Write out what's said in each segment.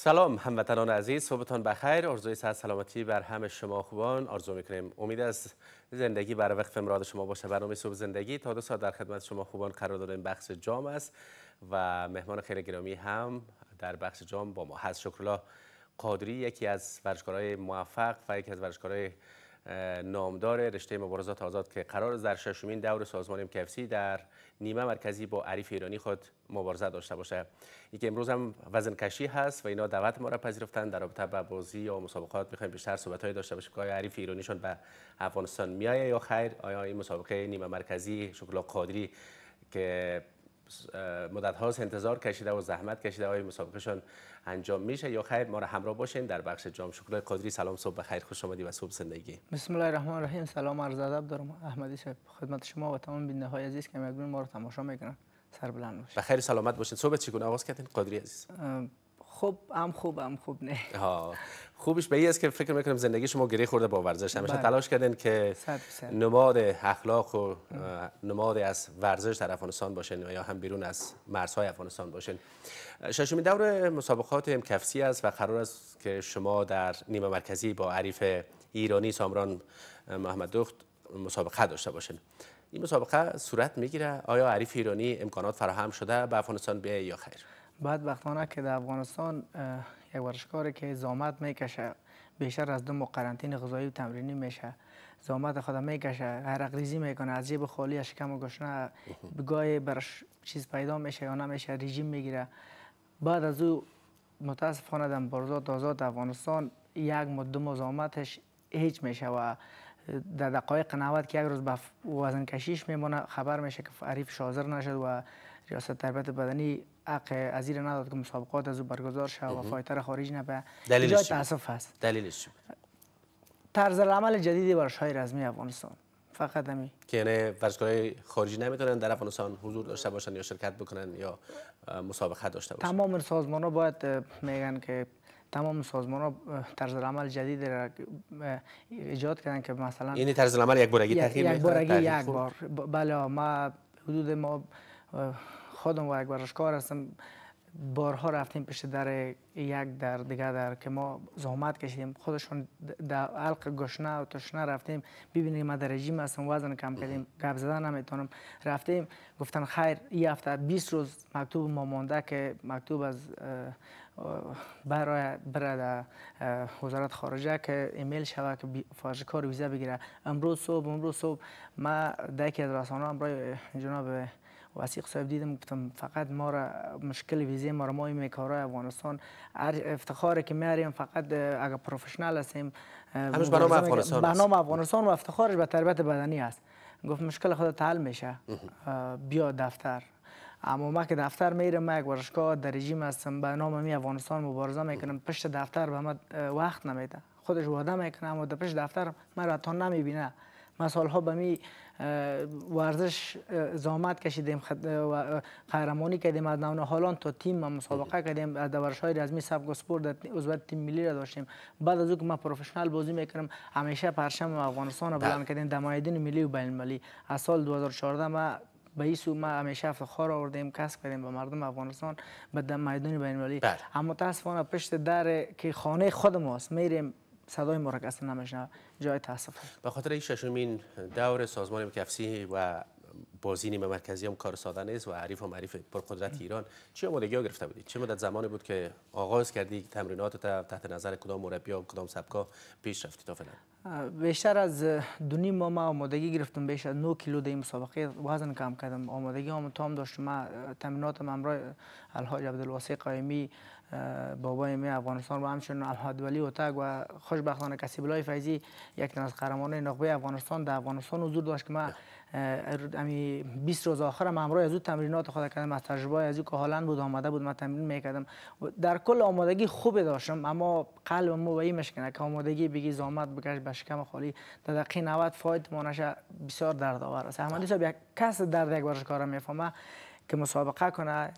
سلام هموطنان عزیز صبحتان بخیر ارزوی سه سلامتی بر همه شما خوبان ارزو میکنیم امید از زندگی بر وقف مراد شما باشه برنامه صبح زندگی تا دو ساعت در خدمت شما خوبان قرار داریم بخش جام است و مهمان خیلی گرامی هم در بخش جام با ما هست شکرالله قادری یکی از ورشکارهای موفق و یکی از ورشکارهای نامدار رشته مبارزات آزاد که قرار در ششمین دور سازمان کفسی در نیمه مرکزی با عریف ایرانی خود مبارزه داشته باشه این که امروز هم وزن کشی هست و اینا دعوت ما را پذیرفتن در رابطه با بازی یا مسابقات میخوایم بیشتر صحبت های داشته باشیم که آیا عریف ایرانیشون به افغانستان میایه یا خیر آیا این مسابقه نیمه مرکزی شکلا قادری که مدت هاست انتظار کشیده و زحمت کشیده های مسابقهشان انجام میشه یا خیر ما را همراه باشین در بخش جام شکر قادری سلام صبح بخیر خوش آمدی و صبح زندگی بسم الله الرحمن الرحیم سلام عرض ادب دارم احمدی شب خدمت شما و تمام بیننده های عزیز که میگن ما رو تماشا میکنن سر بلند باشین بخیر سلامت باشین صبح چگونه آغاز کردین قادری عزیز خوب هم خوب هم خوب نه ها خوبش به این است که فکر میکنم زندگی شما گری خورده با ورزش همیشه بله. تلاش کردین که نماد اخلاق و نماد از ورزش در افغانستان باشین یا هم بیرون از مرزهای افغانستان باشین ششمین دور مسابقات کفسی است و قرار است که شما در نیمه مرکزی با عریف ایرانی سامران محمد دخت مسابقه داشته باشین این مسابقه صورت میگیره آیا عریف ایرانی امکانات فراهم شده به افغانستان بیه یا خیر بعد که در افغانستان یک ورشکاری که زامت میکشه بیشتر از دو ماه قرنطین غذایی و تمرینی میشه زامت خود میکشه عرق ریزی میکنه از جیب خالی شکم و گشنه بگاه برش چیز پیدا میشه یا نمیشه رژیم میگیره بعد از او متاسفانه در مبارزات آزاد افغانستان یک مدت زامتش هیچ میشه و در دقایق 90 که یک روز به وزن کشیش میمونه خبر میشه که عریف شازر نشد و ریاست تربیت بدنی حق از این نداد که مسابقات از او برگزار شد و فایتر خارج نبه دلیلش چی تاسف است دلیلش چی طرز عمل جدیدی برای های رزمی افغانستان فقط همی که یعنی ورزشکارای خارجی نمیتونن در افغانستان حضور داشته باشن یا شرکت بکنن یا مسابقه داشته باشن تمام سازمان ها باید میگن که تمام سازمان ها طرز عمل جدید را ایجاد کردن که مثلا یعنی طرز عمل یک بارگی تغییر یک بارگی یک بار بله ما حدود ما خودم و یک ورزشکار هستم بارها رفتیم پیش در یک در دیگه در که ما زحمت کشیدیم خودشون در حلق گشنه و تشنه رفتیم ببینیم ما در رژیم هستم وزن کم کردیم گپ زدن نمیتونم رفتیم گفتن خیر این هفته 20 روز مکتوب ما مونده که مکتوب از برای برای وزارت خارجه که ایمیل شوه که فاجکار ویزه بگیره امروز صبح امروز صبح ما در از هم برای جناب وسیق صاحب دیدم گفتم فقط ما را مشکل ویزه ما را ما میکاره افغانستان افتخار که میاریم فقط اگر پروفشنال هستیم همش بنام افغانستان افغانستان و افتخارش به تربیت بدنی است گفت مشکل خودت حل میشه بیا دفتر اما ما که دفتر میرم ما یک ورشگاه در رژیم هستم به نام می افغانستان مبارزه میکنم پشت دفتر به ما وقت نمیده خودش وعده میکنه اما پشت دفتر مرا تا نمیبینه ما ها به می ورزش زامت کشیدیم قهرمانی کردیم از نونه هالان تا تیم ما مسابقه کردیم از دورش رزمی سبک سپور در عضویت تیم ملی را داشتیم بعد از او که ما پروفشنال بازی میکنم همیشه پرشم افغانستان را بلند کردیم دمایدین ملی و بین المللی از سال 2014 ما به این سو ما همیشه افتخار آوردیم کسب کردیم به مردم افغانستان به میدان بین المللی بله. اما متاسفانه پشت در که خانه خودم ماست میریم صدای ما را جای تاسف به خاطر این ششمین دور سازمان کفسی و بازی نیمه مرکزی هم کار ساده نیست و عریف هم پر قدرت ایران چه آمادگی ها گرفته بودید چه مدت زمانی بود که آغاز کردی تمرینات تحت نظر کدام مربی و کدام سبکا پیش رفتی تا بیشتر از دو نیم ما آمادگی گرفتم بیشتر 9 کیلو در مسابقه وزن کم کردم آمادگی هم تام داشت ما تمرینات امرای الحاج عبدالواسی قایمی بابای می افغانستان و همچنین ولی اوتاگ و خوشبختانه کسی بلای فیضی یک تن از قهرمانان نخبه افغانستان در افغانستان حضور داشت که من امی 20 روز آخرم همراه از او تمرینات خود کردم از تجربه از او که هالند بود آمده بود من تمرین میکردم در کل آمادگی خوب داشتم اما قلب ما به این مشکنه که آمادگی بگی زامت بکش به شکم خالی در دقیقه 90 فایت مانشه بسیار دردآور است احمدی صاحب یک کس درد یک بارش کارم میفهمه که مسابقه کنه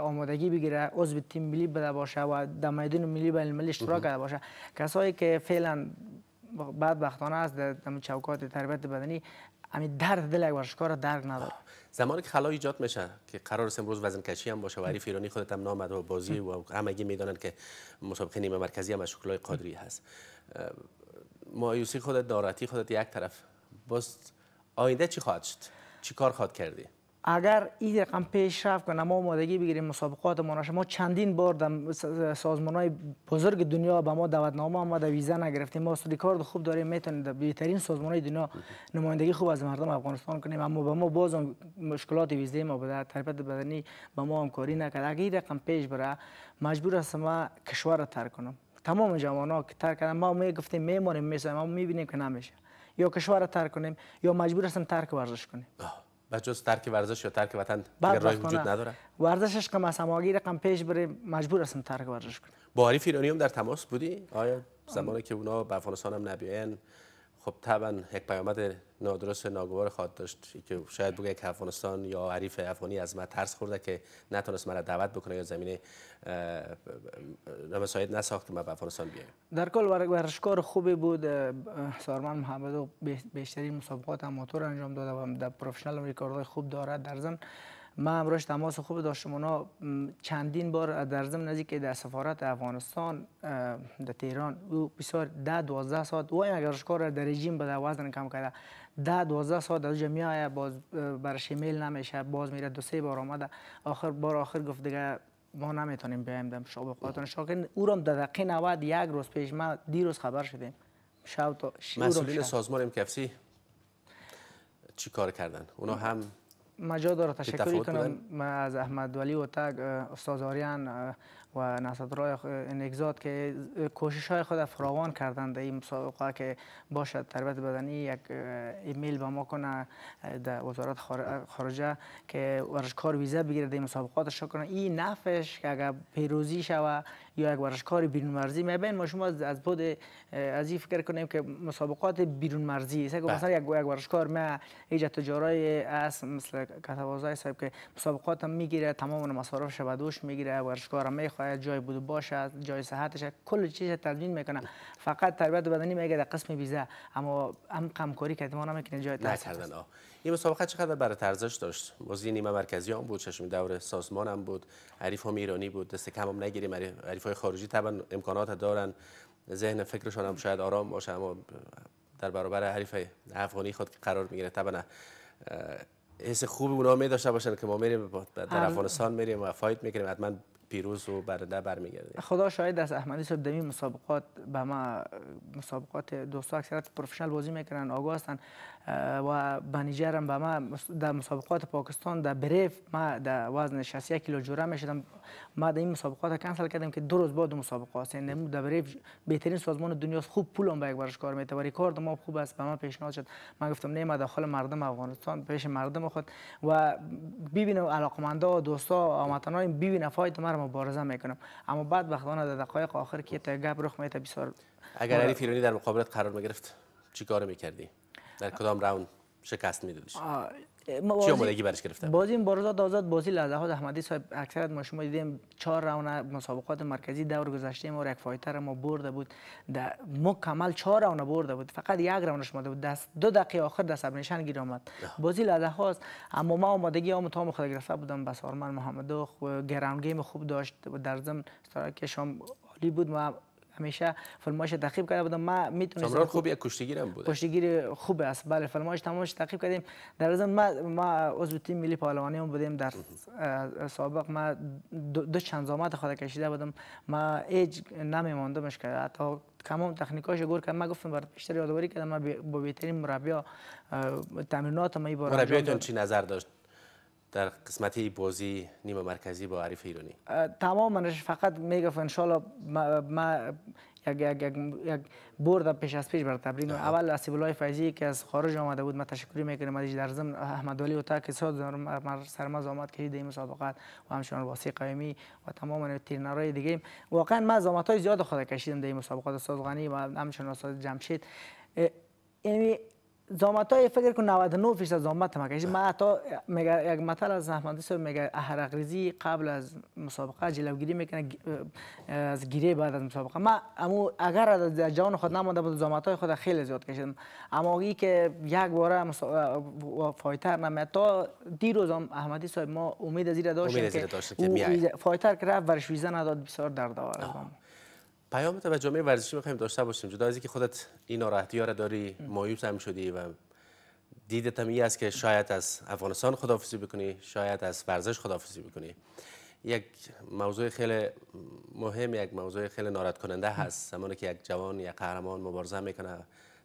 آمادگی بگیره عضو تیم ملی بده باشه و در میدان ملی بین المللی اشتراک کرده باشه کسایی که فعلا بدبختانه از در چوکات تربیت بدنی همین درد دل یک ورشکار درد نداره زمانی که خلای ایجاد میشه که قرار است امروز وزن کشی هم باشه و عریف ایرانی خودت هم نامد و بازی و همگی میدانند که مسابقه نیمه مرکزی هم شکلای قادری هست مایوسی خودت دارتی خودت یک طرف باز آینده چی خواهد شد چی کار خواهد کردی اگر این رقم پیش رفت کنه ما آمادگی بگیریم مسابقات ما شما چندین بار در سازمان های بزرگ دنیا به ما دعوتنامه آمده ویزا نگرفتیم ما ریکارد خوب داریم میتونیم بهترین سازمان های دنیا نمایندگی خوب از مردم افغانستان کنیم اما به ما باز مشکلات ویزه ما به تربیت بدنی به ما همکاری نکرد اگر این رقم پیش بره مجبور هستم ما کشور را ترک کنم تمام جوان ها که ترک کردن ما می گفتیم میمانیم ما میبینیم که نمیشه یا کشور را ترک کنیم یا مجبور هستم ترک ورزش کنیم جز ترک ورزش یا ترک وطن دیگر وجود نداره ورزشش که از رقم پیش بره مجبور هستم ترک ورزش کنم با حریف ایرانی هم در تماس بودی آیا زمانی که اونا به افغانستان هم نبیاین خب طبعا یک پیامد نادرست ناگوار خواهد داشت که شاید بگه که افغانستان یا حریف افغانی از ما ترس خورده که نتونست مرا دعوت بکنه یا زمینه نمساید نساخت ما به افغانستان بیایم در کل ورشکار خوبی بود سارمان محمدو بیشترین مسابقات موتور انجام داده و در پروفشنال کارهای خوب دارد در زن ما امروز تماس خوب داشتم اونا چندین بار در ضمن از که در سفارت افغانستان در تهران او بسیار ده دوازده ساعت و اگر کار در رژیم به وزن کم کرده ده دوازده ساعت از جمعی آیا باز برش میل نمیشه باز میره دو سه بار آمده آخر بار آخر گفت دیگه ما نمیتونیم بیایم دم شابقاتون شاکر او اونم در دقیقه یک روز پیش ما دیروز خبر شدیم شب تا مسئولین سازمان امکفسی چی کار کردن؟ اونا هم مجا داره تشکری کنم از احمد ولی و تگ استاد آریان و نصرت الله نگزاد که کوشش های خود فراوان کردند در این مسابقه که باشد تربیت بدنی یک ایمیل به ما کنه در وزارت خارجه که ورشکار ویزا بگیره در مسابقات کنه این نفش که اگر پیروزی شوه یا یک ورشکار بیرون مرزی میبین ما شما از بود از این فکر کنیم که مسابقات بیرون مرزی است که بله. مثلا یک ورشکار ما ایجا تجارای است مثل کتابازای صاحب که مسابقات هم میگیره تمام مصارفش به دوش میگیره ورشکار هم میخواد باید جای بوده باشه جای صحتش کل چیز تدوین میکنه فقط تربیت بدنی میگه در قسم ویزه اما هم کمکاری که ما نمیکنه جای تحصیل این مسابقه چقدر برای ترزش داشت بازی نیمه مرکزی هم بود چشم دور سازمان هم بود حریف هم ایرانی بود دست کم هم نگیریم حریف های خارجی طبعا امکانات دارن ذهن فکرشان هم شاید آرام باشه اما در برابر حریف افغانی خود که قرار میگیره طبعا حس خوب اونا می داشته باشن که ما میریم در افغانستان میریم و فایت میکنیم حتما پیروز و برنده برمیگرده خدا شاید از احمدی صاحب دمی مسابقات به ما مسابقات دوستا اکثرت پروفشنال بازی میکنن آگاه هستن و بنیجر هم به ما در مسابقات پاکستان در بریف ما در وزن 61 کیلو جوره میشدم ما در این مسابقات کنسل کردیم که دو روز بعد مسابقه است یعنی در بریف بهترین سازمان دنیا خوب پول هم به یک برش کار میته و ریکارد ما خوب است به ما پیشنهاد شد من گفتم نه ما داخل مردم افغانستان پیش مردم خود و ببینو علاقمندا دوستا هموطنان ببینم فایده ما مبارزه میکنم اما بدبختانه در دقایق آخر که تا گپ رخ میده بسیار اگر علی فیرونی در مقابلت قرار میگرفت چیکار میکردی در کدام راوند شکست میدادیش برش بازی این بارزاد آزاد بازی لحظات احمدی صاحب اکثر ما شما دیدیم چهار راوند مسابقات مرکزی دور گذشته ما یک فایتر ما برده بود در مکمل چهار راوند برده بود فقط یک راوند شما بود دو دقیقه آخر دست ابنشان گیر آمد بازی هاست. اما ما آمادگی هم تام خود گرفته بودم بسارمن آرمان محمد گرام گیم خوب داشت در ضمن که شام عالی بود ما همیشه فیلماش تعقیب کرده بودم ما میتونستم خوب یک کشتیگیر هم بود کشتیگیر خوب است بله فیلماش تماش تعقیب کردیم در ضمن ما ما عضو تیم ملی پهلوانی هم بودیم در سابق ما دو, چند زامت خود کشیده بودم ما اج نمیموندمش که تا تمام تکنیکاش گور کردم ما گفتم برات بیشتر یادواری کردم ما با بهترین مربی تمرینات ما این بار مربیتون چی نظر داشت در قسمت بازی نیمه مرکزی با عریف ایرانی تمام منش فقط میگفت انشالله ما, ما یک, یک, برد پیش از پیش بر تبرین اول اسیب الله فیضی که از خارج آمده بود ما تشکری میکنیم از در ضمن احمد علی و تا که سرمز آمد که این مسابقات و همچنان واسی قیمی و تمام ترنرهای دیگه واقعا ما زحمت های زیاد خود کشیدم در مسابقات استاد غنی و همچنان استاد جمشید یعنی زامت های فکر کن 99 فیصد زامت هم کشید یعنی من حتی یک از احمدی صاحب میگه قبل از مسابقه جلوگیری میکنه از گیره بعد از مسابقه من اما اگر از جان خود نمانده بود زامت های خود خیلی زیاد کشیدم اما اگه که یک بار فایتر نمید تا دیروز هم احمدی صاحب ما امید را داشتیم که فایتر که رفت ورش ویزه نداد بسیار درد پیام جامعه ورزشی میخوایم داشته باشیم جدا از اینکه خودت این ناراحتی را داری مایوس هم شدی و دیدت این است که شاید از افغانستان خداحافظی بکنی شاید از ورزش خداحافظی بکنی یک موضوع خیلی مهم یک موضوع خیلی ناراحت کننده هست زمانی که یک جوان یک قهرمان مبارزه میکنه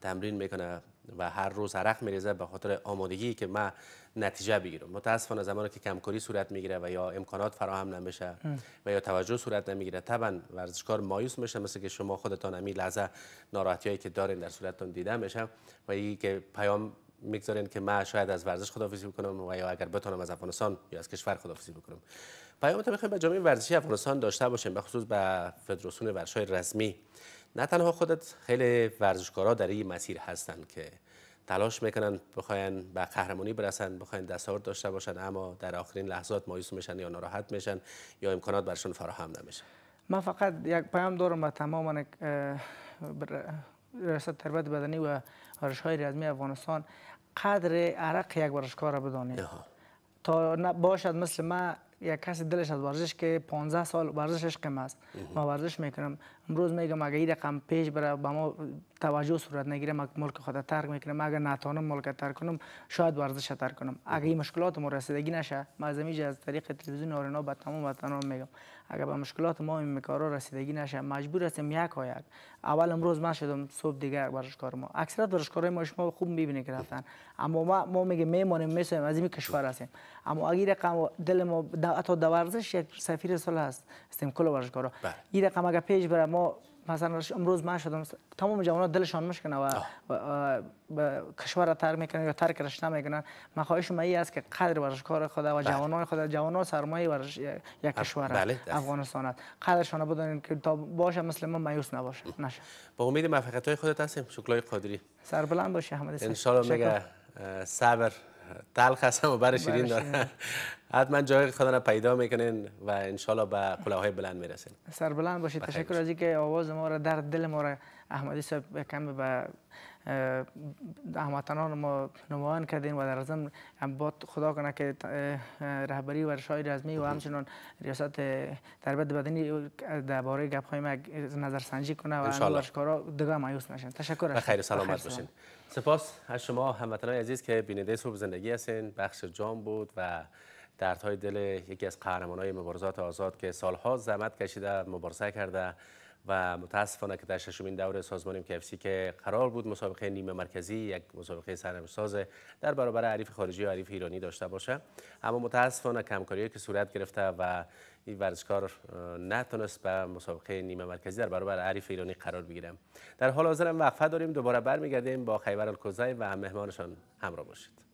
تمرین میکنه و هر روز عرق میریزه به خاطر آمادگی که ما نتیجه بگیرم متاسفانه زمانی که کمکاری صورت میگیره و یا امکانات فراهم نمیشه و یا توجه صورت نمیگیره طبعا ورزشکار مایوس میشه مثل که شما خودتان امی لحظه ناراحتی که دارین در صورتتان دیده میشه و یکی که پیام میگذارین که من شاید از ورزش خدافیزی بکنم و یا اگر بتونم از افغانستان یا از کشور خدافیزی بکنم پیام تا میخوایم به جامعه ورزشی افغانستان داشته باشیم به خصوص به فدراسیون ورزش رسمی نه تنها خودت خیلی ورزشکارا در این مسیر هستند که تلاش میکنن بخواین به قهرمانی برسن بخواین دستاورد داشته باشن اما در آخرین لحظات مایوس میشن یا ناراحت میشن یا امکانات برشون فراهم نمیشه من فقط یک پیام دارم به تمام ریاست تربیت بدنی و ورزشهای های رزمی افغانستان قدر عرق یک ورزشکار را بدانید تا باشد مثل ما یک کسی دلش از ورزش که 15 سال ورزشش قم است ما ورزش میکنم امروز میگم اگه این رقم پیش بره به ما توجه صورت نگیره من ملک خود ترک میکنم اگر نتوانم ملک ترک کنم شاید ورزش ترک کنم اگر این مشکلات ما رسیدگی نشه ما از از طریق تلویزیون آرنا به تمام وطنان میگم اگر به مشکلات ما این کارا رسیدگی نشه مجبور هستیم یک یک اول امروز من شدم صبح دیگر کار ما اکثرت ورزشکارای ما شما خوب میبینه که رفتن اما ما ما میگه میمانیم میسویم از این کشور هستیم اما اگر رقم دل ما حتی دو ورزش یک سفیر سال هست استیم کل ورزشکارا بله. این رقم اگر پیش بره ما مثلا امروز من شدم تمام جوان دلشان مشکنه و, و به کشور میکنه میکنن یا ترک رشت نمیکنن من خواهش ما است که قدر برش کار خدا و بله. جوانان خدا جوانان سرمایه برش یک کشور بله، افغانستان است قدرشان بدانید که تا باشه مثل ما مایوس نباشه نشه با امید موفقیت های خودت هستیم شکلای قادری سر بلند باشه احمد ان شاء میگه صبر تلخ هستم و بر شیرین داره حتما جای خدا را پیدا میکنین و انشالله به قله های بلند میرسین سر بلند باشید تشکر از اینکه آواز ما را در دل ما را احمدی صاحب کم به ما نمایان کردین و در ضمن باد خدا کنه که رهبری و رشای رزمی و همچنان ریاست تربیت بدنی درباره گپ های ما سنجی کنه و ورشکارا دیگه مایوس نشن تشکر از خیر سلامت باشین سپاس از شما هموطنان عزیز که بیننده صبح زندگی هستین بخش جام بود و دردهای دل یکی از های مبارزات آزاد که سالها زحمت کشیده مبارزه کرده و متاسفانه که در ششمین دوره سازمان کفسی که قرار بود مسابقه نیمه مرکزی یک مسابقه سرنوشت در برابر عریف خارجی و عریف ایرانی داشته باشه اما متاسفانه کمکاری که صورت گرفته و این ورزشکار نتونست به مسابقه نیمه مرکزی در برابر عریف ایرانی قرار بگیرم در حال حاضر هم وقفه داریم دوباره برمیگردیم با خیبر الکوزای و مهمانشان همراه باشید